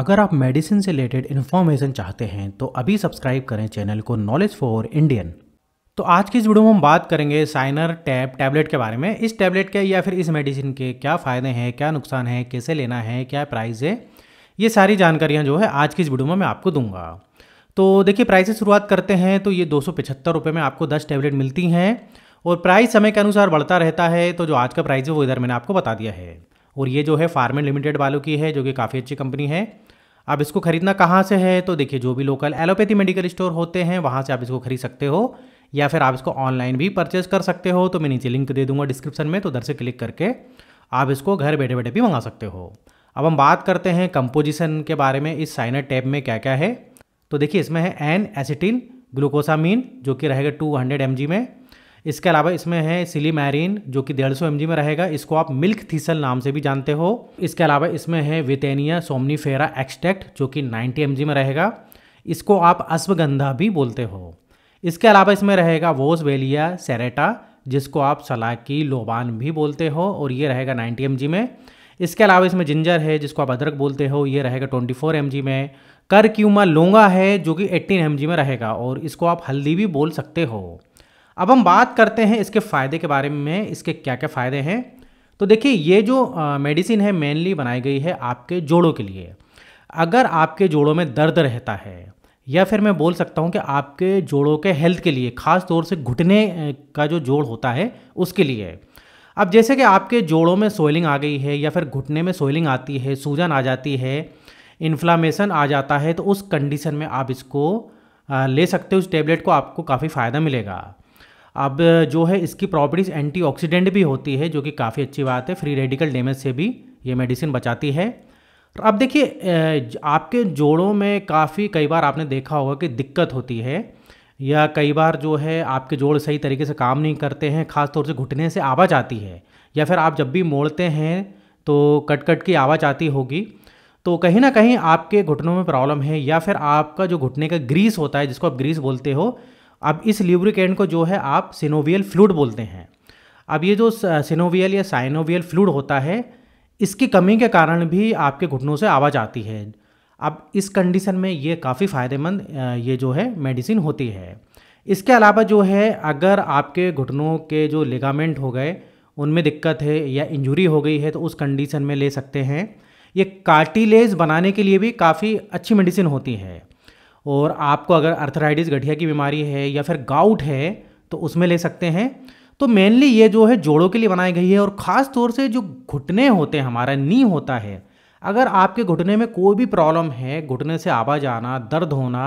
अगर आप मेडिसिन से रिलेटेड इन्फॉर्मेशन चाहते हैं तो अभी सब्सक्राइब करें चैनल को नॉलेज फॉर इंडियन तो आज की इस वीडियो में हम बात करेंगे साइनर टैब टैबलेट के बारे में इस टैबलेट के या फिर इस मेडिसिन के क्या फ़ायदे हैं क्या नुकसान है कैसे लेना है क्या प्राइस है ये सारी जानकारियाँ जो है आज की इस वीडियो में मैं आपको दूंगा तो देखिए प्राइस से शुरुआत करते हैं तो ये दो रुपये में आपको दस टैबलेट मिलती हैं और प्राइस समय के अनुसार बढ़ता रहता है तो जो आज का प्राइस है वो इधर मैंने आपको बता दिया है और ये जो है फार्मे लिमिटेड वालों की है जो कि काफ़ी अच्छी कंपनी है अब इसको खरीदना कहाँ से है तो देखिए जो भी लोकल एलोपैथी मेडिकल स्टोर होते हैं वहाँ से आप इसको खरीद सकते हो या फिर आप इसको ऑनलाइन भी परचेज कर सकते हो तो मैं नीचे लिंक दे दूंगा डिस्क्रिप्शन में तो उधर से क्लिक करके आप इसको घर बैठे बैठे भी मंगा सकते हो अब हम बात करते हैं कंपोजिशन के बारे में इस साइनर टैब में क्या क्या है तो देखिए इसमें है एन एसिटिन ग्लूकोसामीन जो कि रहेगा 200 हंड्रेड में इसके अलावा इसमें है सिली मैरिन जो कि डेढ़ सौ में रहेगा इसको आप मिल्क थीसल नाम से भी जानते हो इसके अलावा इसमें है वितेनिया सोमनीफेरा एक्सटेक्ट जो कि 90 एम में रहेगा इसको आप अश्वगंधा भी बोलते हो इसके अलावा इसमें रहेगा वोस वेलिया सेरेटा जिसको आप सलाकी लोबान भी बोलते हो और ये रहेगा नाइन्टी एम में इसके अलावा इसमें जिंजर है जिसको आप अदरक बोलते हो ये रहेगा ट्वेंटी फोर में कर क्यूमा लोंगा है जो कि 18 एम में रहेगा और इसको आप हल्दी भी बोल सकते हो अब हम बात करते हैं इसके फ़ायदे के बारे में इसके क्या क्या फ़ायदे हैं तो देखिए ये जो मेडिसिन है मेनली बनाई गई है आपके जोड़ों के लिए अगर आपके जोड़ों में दर्द रहता है या फिर मैं बोल सकता हूँ कि आपके जोड़ों के हेल्थ के लिए ख़ास तौर से घुटने का जो जोड़ होता है उसके लिए अब जैसे कि आपके जोड़ों में सोइलिंग आ गई है या फिर घुटने में सोइलिंग आती है सूजन आ जाती है इन्फ्लामेशन आ जाता है तो उस कंडीशन में आप इसको ले सकते हो उस टेबलेट को आपको काफ़ी फ़ायदा मिलेगा अब जो है इसकी प्रॉपर्टीज़ एंटीऑक्सीडेंट भी होती है जो कि काफ़ी अच्छी बात है फ्री रेडिकल डैमेज से भी ये मेडिसिन बचाती है अब देखिए आपके जोड़ों में काफ़ी कई बार आपने देखा होगा कि दिक्कत होती है या कई बार जो है आपके जोड़ सही तरीके से काम नहीं करते हैं ख़ास तौर से घुटने से आवाज़ आती है या फिर आप जब भी मोड़ते हैं तो कट कट की आवाज़ आती होगी तो कहीं ना कहीं आपके घुटनों में प्रॉब्लम है या फिर आपका जो घुटने का ग्रीस होता है जिसको आप ग्रीस बोलते हो अब इस ल्यूब्रिकेंट को जो है आप सिनोवियल फ्लूड बोलते हैं अब ये जो सिनोवियल या साइनोवियल फ्लूड होता है इसकी कमी के कारण भी आपके घुटनों से आवाज़ आती है अब इस कंडीशन में ये काफ़ी फ़ायदेमंद ये जो है मेडिसिन होती है इसके अलावा जो है अगर आपके घुटनों के जो लिगामेंट हो गए उनमें दिक्कत है या इंजरी हो गई है तो उस कंडीशन में ले सकते हैं ये कार्टिलेज बनाने के लिए भी काफ़ी अच्छी मेडिसिन होती है और आपको अगर अर्थराइटिस गठिया की बीमारी है या फिर गाउट है तो उसमें ले सकते हैं तो मेनली ये जो है जोड़ों के लिए बनाई गई है और ख़ास तौर से जो घुटने होते हैं हमारा नी होता है अगर आपके घुटने में कोई भी प्रॉब्लम है घुटने से आवा जाना दर्द होना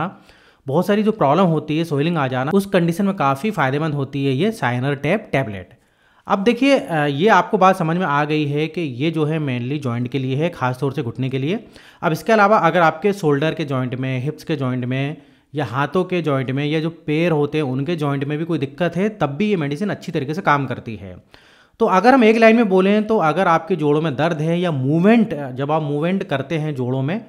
बहुत सारी जो प्रॉब्लम होती है सोइलिंग आ जाना उस कंडीशन में काफ़ी फायदेमंद होती है ये साइनर टैप टैबलेट अब देखिए ये आपको बात समझ में आ गई है कि ये जो है मेनली जॉइंट के लिए है खास तौर से घुटने के लिए अब इसके अलावा अगर आपके शोल्डर के जॉइंट में हिप्स के जॉइंट में या हाथों के जॉइंट में या जो पैर होते हैं उनके जॉइंट में भी कोई दिक्कत है तब भी ये मेडिसिन अच्छी तरीके से काम करती है तो अगर हम एक लाइन में बोलें तो अगर आपके जोड़ों में दर्द है या मूवमेंट जब आप मूवमेंट करते हैं जोड़ों में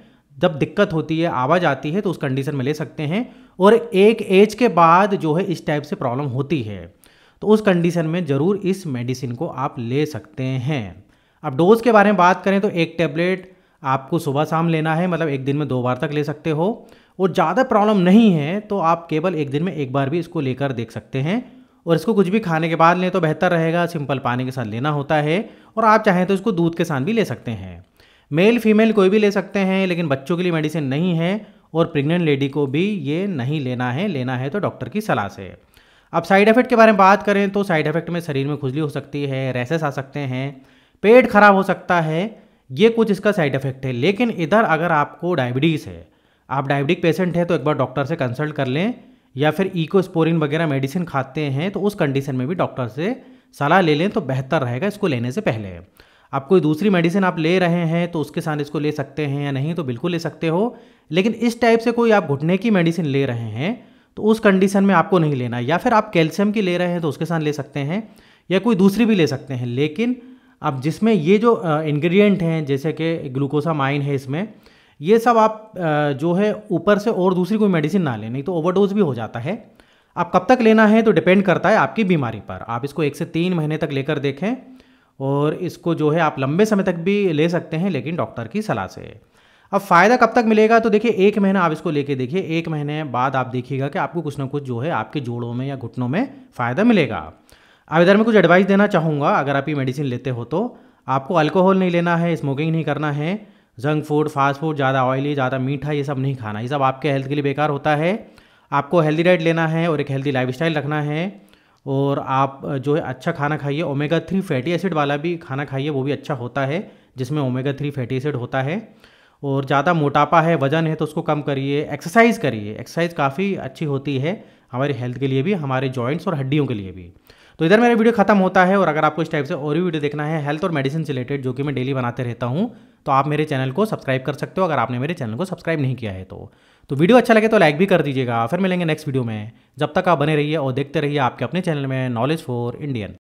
जब दिक्कत होती है आवाज़ आती है तो उस कंडीशन में ले सकते हैं और एक एज के बाद जो है इस टाइप से प्रॉब्लम होती है तो उस कंडीशन में ज़रूर इस मेडिसिन को आप ले सकते हैं अब डोज़ के बारे में बात करें तो एक टैबलेट आपको सुबह शाम लेना है मतलब एक दिन में दो बार तक ले सकते हो और ज़्यादा प्रॉब्लम नहीं है तो आप केवल एक दिन में एक बार भी इसको लेकर देख सकते हैं और इसको कुछ भी खाने के बाद लें तो बेहतर रहेगा सिंपल पानी के साथ लेना होता है और आप चाहें तो इसको दूध के साथ भी ले सकते हैं मेल फीमेल कोई भी ले सकते हैं लेकिन बच्चों के लिए मेडिसिन नहीं है और प्रेग्नेंट लेडी को भी ये नहीं लेना है लेना है तो डॉक्टर की सलाह से अब साइड इफेक्ट के बारे में बात करें तो साइड इफेक्ट में शरीर में खुजली हो सकती है रेसेस आ सकते हैं पेट खराब हो सकता है ये कुछ इसका साइड इफेक्ट है लेकिन इधर अगर आपको डायबिटीज़ है आप डायबिटिक पेशेंट हैं तो एक बार डॉक्टर से कंसल्ट कर लें या फिर इकोस्पोरिन वगैरह मेडिसिन खाते हैं तो उस कंडीशन में भी डॉक्टर से सलाह ले लें तो बेहतर रहेगा इसको लेने से पहले आप कोई दूसरी मेडिसिन आप ले रहे हैं तो उसके साथ इसको ले सकते हैं या नहीं तो बिल्कुल ले सकते हो लेकिन इस टाइप से कोई आप घुटने की मेडिसिन ले रहे हैं तो उस कंडीशन में आपको नहीं लेना या फिर आप कैल्शियम की ले रहे हैं तो उसके साथ ले सकते हैं या कोई दूसरी भी ले सकते हैं लेकिन अब जिसमें ये जो इंग्रेडिएंट हैं जैसे कि माइन है इसमें ये सब आप जो है ऊपर से और दूसरी कोई मेडिसिन ना लें नहीं तो ओवरडोज भी हो जाता है आप कब तक लेना है तो डिपेंड करता है आपकी बीमारी पर आप इसको एक से तीन महीने तक लेकर देखें और इसको जो है आप लंबे समय तक भी ले सकते हैं लेकिन डॉक्टर की सलाह से अब फ़ायदा कब तक मिलेगा तो देखिए एक महीना आप इसको लेके देखिए एक महीने बाद आप देखिएगा कि आपको कुछ ना कुछ जो है आपके जोड़ों में या घुटनों में फ़ायदा मिलेगा अब इधर मैं कुछ एडवाइस देना चाहूँगा अगर आप ये मेडिसिन लेते हो तो आपको अल्कोहल नहीं लेना है स्मोकिंग नहीं करना है जंक फूड फास्ट फूड ज़्यादा ऑयली ज़्यादा मीठा ये सब नहीं खाना ये सब आपके हेल्थ के लिए बेकार होता है आपको हेल्दी डाइट लेना है और एक हेल्दी लाइफ रखना है और आप जो है अच्छा खाना खाइए ओमेगा थ्री फैटी एसिड वाला भी खाना खाइए वो भी अच्छा होता है जिसमें ओमेगा थ्री फैटी एसिड होता है और ज़्यादा मोटापा है वज़न है तो उसको कम करिए एक्सरसाइज करिए एक्सरसाइज काफ़ी अच्छी होती है हमारी हेल्थ के लिए भी हमारे जॉइंट्स और हड्डियों के लिए भी तो इधर मेरा वीडियो खत्म होता है और अगर आपको इस टाइप से और भी वीडियो देखना है हेल्थ और मेडिसिन से रिलेटेड जो कि मैं डेली बनाते रहता हूँ तो आप मेरे चैनल को सब्सक्राइब कर सकते हो अगर आपने मेरे चैनल को सब्सक्राइब नहीं किया है तो तो वीडियो अच्छा लगे तो लाइक भी कर दीजिएगा फिर मिलेंगे नेक्स्ट वीडियो में जब तक आप बने रहिए और देखते रहिए आपके अपने चैनल में नॉलेज फॉर इंडियन